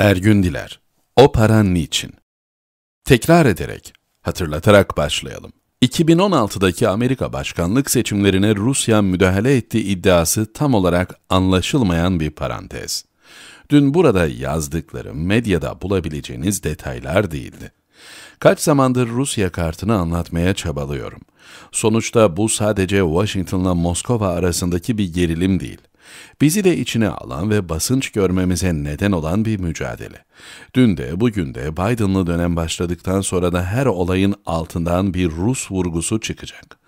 Ergün Diler, O Paran Niçin? Tekrar ederek, hatırlatarak başlayalım. 2016'daki Amerika başkanlık seçimlerine Rusya müdahale ettiği iddiası tam olarak anlaşılmayan bir parantez. Dün burada yazdıklarım medyada bulabileceğiniz detaylar değildi. Kaç zamandır Rusya kartını anlatmaya çabalıyorum. Sonuçta bu sadece Washington'la Moskova arasındaki bir gerilim değil. Bizi de içine alan ve basınç görmemize neden olan bir mücadele. Dün de bugün de Biden'lı dönem başladıktan sonra da her olayın altından bir Rus vurgusu çıkacak.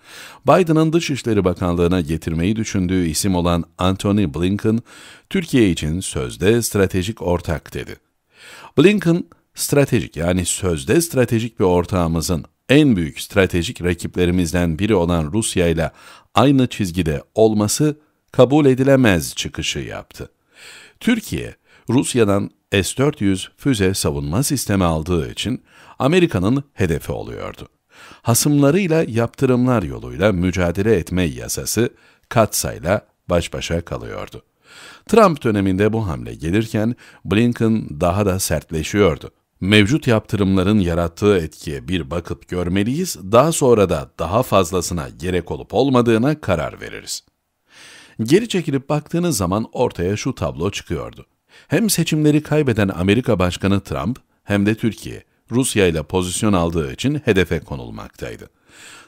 Biden'ın Dışişleri Bakanlığı'na getirmeyi düşündüğü isim olan Anthony Blinken, Türkiye için sözde stratejik ortak dedi. Blinken, stratejik yani sözde stratejik bir ortağımızın en büyük stratejik rakiplerimizden biri olan Rusya ile aynı çizgide olması kabul edilemez çıkışı yaptı. Türkiye, Rusya'dan S-400 füze savunma sistemi aldığı için Amerika'nın hedefi oluyordu. Hasımlarıyla yaptırımlar yoluyla mücadele etme yasası katsayla baş başa kalıyordu. Trump döneminde bu hamle gelirken Blinken daha da sertleşiyordu. Mevcut yaptırımların yarattığı etkiye bir bakıp görmeliyiz, daha sonra da daha fazlasına gerek olup olmadığına karar veririz. Geri çekilip baktığınız zaman ortaya şu tablo çıkıyordu. Hem seçimleri kaybeden Amerika Başkanı Trump hem de Türkiye, Rusya ile pozisyon aldığı için hedefe konulmaktaydı.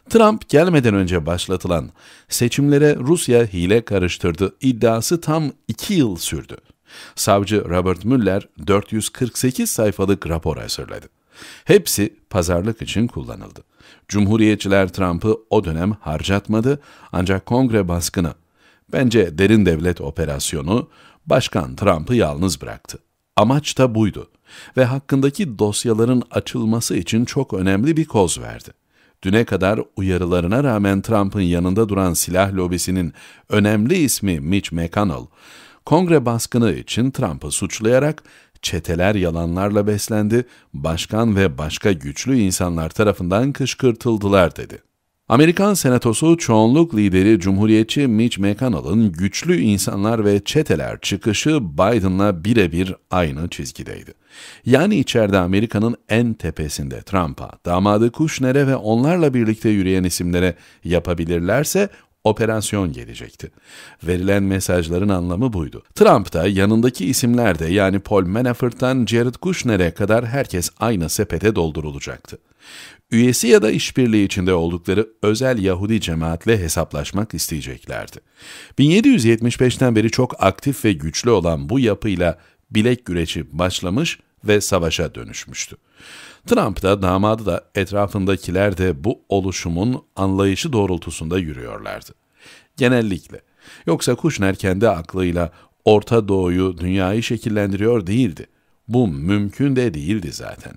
Trump gelmeden önce başlatılan seçimlere Rusya hile karıştırdı iddiası tam 2 yıl sürdü. Savcı Robert Mueller 448 sayfalık rapor hazırladı. Hepsi pazarlık için kullanıldı. Cumhuriyetçiler Trump'ı o dönem harcatmadı ancak kongre baskını Bence derin devlet operasyonu Başkan Trump'ı yalnız bıraktı. Amaç da buydu ve hakkındaki dosyaların açılması için çok önemli bir koz verdi. Düne kadar uyarılarına rağmen Trump'ın yanında duran silah lobisinin önemli ismi Mitch McConnell, kongre baskını için Trump'ı suçlayarak çeteler yalanlarla beslendi, başkan ve başka güçlü insanlar tarafından kışkırtıldılar dedi. Amerikan Senatosu çoğunluk lideri Cumhuriyetçi Mitch McConnell'ın güçlü insanlar ve çeteler çıkışı Biden'la birebir aynı çizgideydi. Yani içeride Amerika'nın en tepesinde Trump'a, damadı Kushner'e ve onlarla birlikte yürüyen isimlere yapabilirlerse operasyon gelecekti. Verilen mesajların anlamı buydu. Trump da yanındaki isimlerde yani Paul Manafort'tan Jared Kushner'e kadar herkes aynı sepete doldurulacaktı. Üyesi ya da işbirliği içinde oldukları özel Yahudi cemaatle hesaplaşmak isteyeceklerdi. 1775'ten beri çok aktif ve güçlü olan bu yapıyla bilek güreşi başlamış ve savaşa dönüşmüştü. Trump da damadı da etrafındakiler de bu oluşumun anlayışı doğrultusunda yürüyorlardı. Genellikle. Yoksa Kushner kendi aklıyla Orta Doğu'yu, dünyayı şekillendiriyor değildi. Bu mümkün de değildi zaten.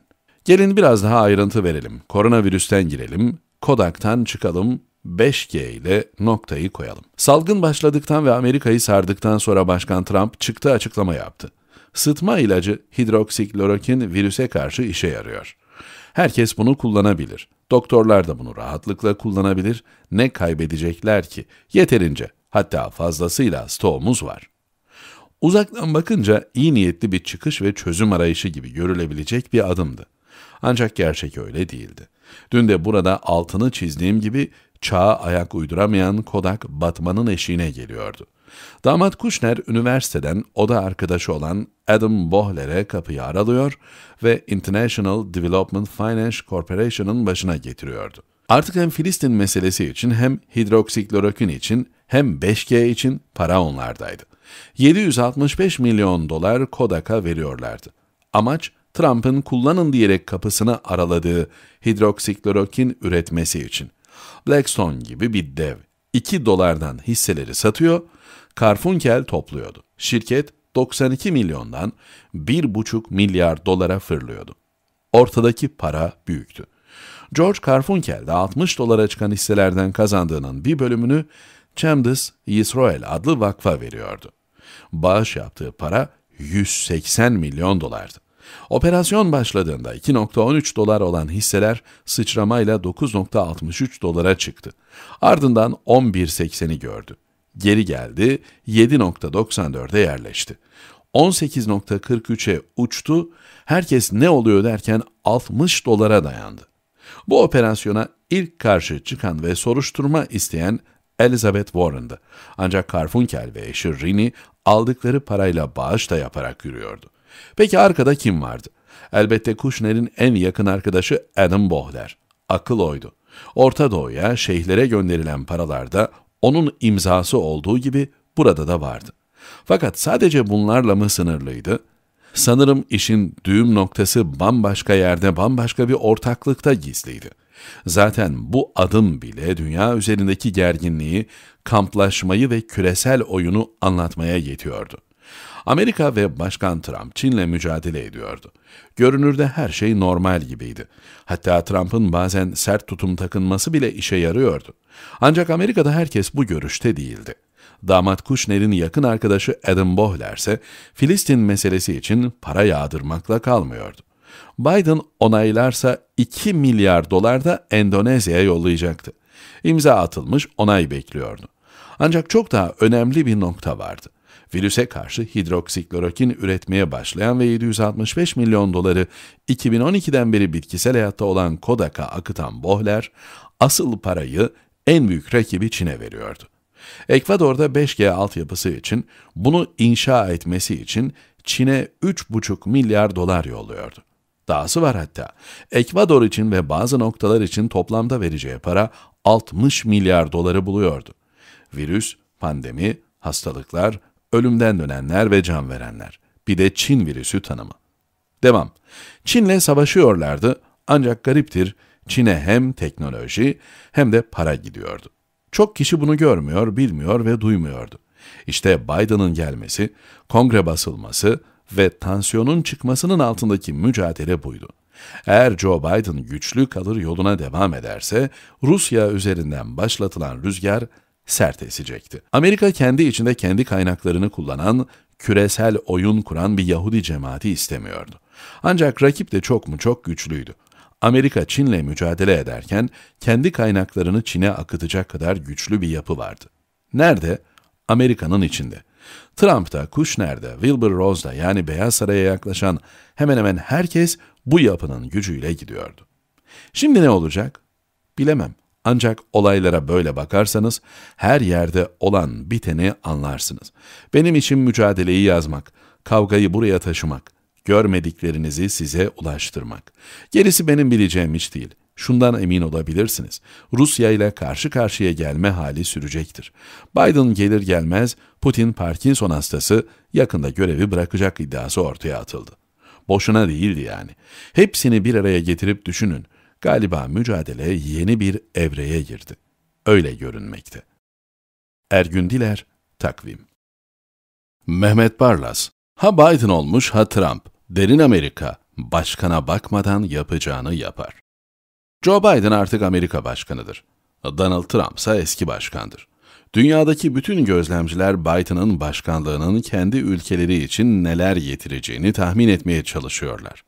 Gelin biraz daha ayrıntı verelim. Koronavirüsten girelim, Kodak'tan çıkalım, 5G ile noktayı koyalım. Salgın başladıktan ve Amerika'yı sardıktan sonra Başkan Trump çıktı açıklama yaptı. Sıtma ilacı hidroksiklorokin virüse karşı işe yarıyor. Herkes bunu kullanabilir. Doktorlar da bunu rahatlıkla kullanabilir. Ne kaybedecekler ki? Yeterince, hatta fazlasıyla stoğumuz var. Uzaktan bakınca iyi niyetli bir çıkış ve çözüm arayışı gibi görülebilecek bir adımdı. Ancak gerçek öyle değildi. Dün de burada altını çizdiğim gibi çağa ayak uyduramayan Kodak batmanın eşiğine geliyordu. Damat Kushner üniversiteden oda arkadaşı olan Adam Bohler'e kapıyı aralıyor ve International Development Finance Corporation'ın başına getiriyordu. Artık hem Filistin meselesi için hem hidroksiklorokin için hem 5G için para onlardaydı. 765 milyon dolar Kodak'a veriyorlardı. Amaç Trump'ın kullanın diyerek kapısını araladığı hidroksiklorokin üretmesi için. Blackstone gibi bir dev 2 dolardan hisseleri satıyor, Carfunkel topluyordu. Şirket 92 milyondan 1,5 milyar dolara fırlıyordu. Ortadaki para büyüktü. George Carfunkel de 60 dolara çıkan hisselerden kazandığının bir bölümünü Chemdis Israel adlı vakfa veriyordu. Bağış yaptığı para 180 milyon dolardı. Operasyon başladığında 2.13 dolar olan hisseler sıçramayla 9.63 dolara çıktı. Ardından 11.80'i gördü. Geri geldi, 7.94'e yerleşti. 18.43'e uçtu, herkes ne oluyor derken 60 dolara dayandı. Bu operasyona ilk karşı çıkan ve soruşturma isteyen Elizabeth Warren'dı. Ancak Carfunkel ve eşi Rini aldıkları parayla bağış da yaparak yürüyordu. Peki arkada kim vardı? Elbette Kushner'in en yakın arkadaşı Adam Bohler. Akıl oydu. Orta Doğu'ya, şeyhlere gönderilen paralarda onun imzası olduğu gibi burada da vardı. Fakat sadece bunlarla mı sınırlıydı? Sanırım işin düğüm noktası bambaşka yerde, bambaşka bir ortaklıkta gizliydi. Zaten bu adım bile dünya üzerindeki gerginliği, kamplaşmayı ve küresel oyunu anlatmaya yetiyordu. Amerika ve Başkan Trump Çin'le mücadele ediyordu. Görünürde her şey normal gibiydi. Hatta Trump'ın bazen sert tutum takınması bile işe yarıyordu. Ancak Amerika'da herkes bu görüşte değildi. Damat Kushner'in yakın arkadaşı Adam Bohler ise Filistin meselesi için para yağdırmakla kalmıyordu. Biden onaylarsa 2 milyar dolar da Endonezya'ya yollayacaktı. İmza atılmış onay bekliyordu. Ancak çok daha önemli bir nokta vardı virüse karşı hidroksiklorokin üretmeye başlayan ve 765 milyon doları 2012'den beri bitkisel hayatta olan Kodak'a akıtan Bohler, asıl parayı en büyük rakibi Çin'e veriyordu. Ekvador'da 5G altyapısı için, bunu inşa etmesi için Çin'e 3,5 milyar dolar yolluyordu. Dahası var hatta. Ekvador için ve bazı noktalar için toplamda vereceği para 60 milyar doları buluyordu. Virüs, pandemi, hastalıklar, ölümden dönenler ve can verenler. Bir de Çin virüsü tanımı. Devam. Çin'le savaşıyorlardı ancak gariptir Çin'e hem teknoloji hem de para gidiyordu. Çok kişi bunu görmüyor, bilmiyor ve duymuyordu. İşte Biden'ın gelmesi, kongre basılması ve tansiyonun çıkmasının altındaki mücadele buydu. Eğer Joe Biden güçlü kalır yoluna devam ederse Rusya üzerinden başlatılan rüzgar sert esecekti. Amerika kendi içinde kendi kaynaklarını kullanan, küresel oyun kuran bir Yahudi cemaati istemiyordu. Ancak rakip de çok mu çok güçlüydü. Amerika Çin'le mücadele ederken kendi kaynaklarını Çin'e akıtacak kadar güçlü bir yapı vardı. Nerede? Amerika'nın içinde. Trump da, Trump'ta, Kushner'de, Wilbur Ross da. yani Beyaz Saray'a yaklaşan hemen hemen herkes bu yapının gücüyle gidiyordu. Şimdi ne olacak? Bilemem. Ancak olaylara böyle bakarsanız her yerde olan biteni anlarsınız. Benim için mücadeleyi yazmak, kavgayı buraya taşımak, görmediklerinizi size ulaştırmak. Gerisi benim bileceğim hiç değil. Şundan emin olabilirsiniz. Rusya ile karşı karşıya gelme hali sürecektir. Biden gelir gelmez Putin Parkinson hastası yakında görevi bırakacak iddiası ortaya atıldı. Boşuna değildi yani. Hepsini bir araya getirip düşünün. Galiba mücadele yeni bir evreye girdi. Öyle görünmekte. Ergün Diler, Takvim Mehmet Barlas, ha Biden olmuş ha Trump, derin Amerika, başkana bakmadan yapacağını yapar. Joe Biden artık Amerika başkanıdır. Donald Trump ise eski başkandır. Dünyadaki bütün gözlemciler Biden'ın başkanlığının kendi ülkeleri için neler getireceğini tahmin etmeye çalışıyorlar.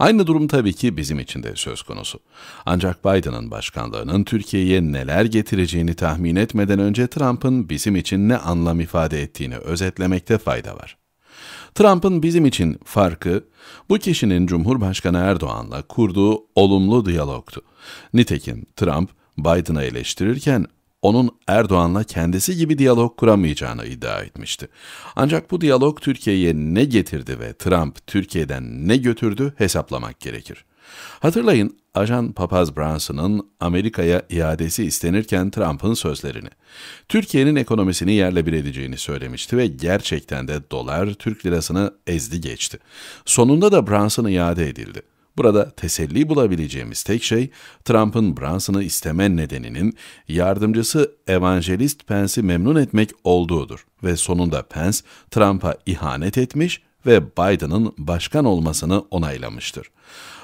Aynı durum tabii ki bizim için de söz konusu. Ancak Biden'ın başkanlığının Türkiye'ye neler getireceğini tahmin etmeden önce Trump'ın bizim için ne anlam ifade ettiğini özetlemekte fayda var. Trump'ın bizim için farkı, bu kişinin Cumhurbaşkanı Erdoğan'la kurduğu olumlu diyalogtu. Nitekim Trump, Biden'ı eleştirirken onun Erdoğan'la kendisi gibi diyalog kuramayacağını iddia etmişti. Ancak bu diyalog Türkiye'ye ne getirdi ve Trump Türkiye'den ne götürdü hesaplamak gerekir. Hatırlayın Ajan Papaz Brunson'ın Amerika'ya iadesi istenirken Trump'ın sözlerini. Türkiye'nin ekonomisini yerle bir edeceğini söylemişti ve gerçekten de dolar Türk lirasını ezdi geçti. Sonunda da Branson iade edildi. Burada teselli bulabileceğimiz tek şey Trump'ın Branson'ı isteme nedeninin yardımcısı evangelist Pence'i memnun etmek olduğudur ve sonunda Pence Trump'a ihanet etmiş ve Biden'ın başkan olmasını onaylamıştır.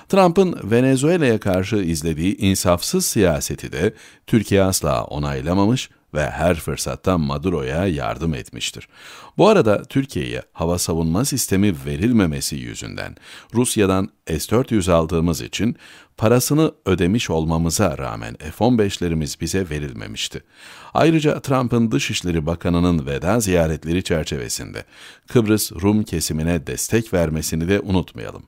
Trump'ın Venezuela'ya karşı izlediği insafsız siyaseti de Türkiye asla onaylamamış ve her fırsatta Maduro'ya yardım etmiştir. Bu arada Türkiye'ye hava savunma sistemi verilmemesi yüzünden Rusya'dan S-400 aldığımız için parasını ödemiş olmamıza rağmen F-15'lerimiz bize verilmemişti. Ayrıca Trump'ın Dışişleri Bakanı'nın veda ziyaretleri çerçevesinde Kıbrıs Rum kesimine destek vermesini de unutmayalım.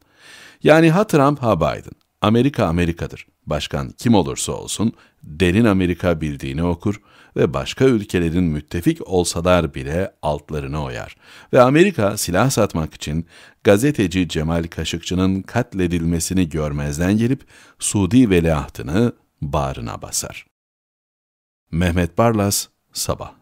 Yani ha Trump ha Biden. Amerika Amerika'dır. Başkan kim olursa olsun derin Amerika bildiğini okur, ve başka ülkelerin müttefik olsalar bile altlarını oyar. Ve Amerika silah satmak için gazeteci Cemal Kaşıkçı'nın katledilmesini görmezden gelip Suudi veliahtını bağrına basar. Mehmet Barlas, Sabah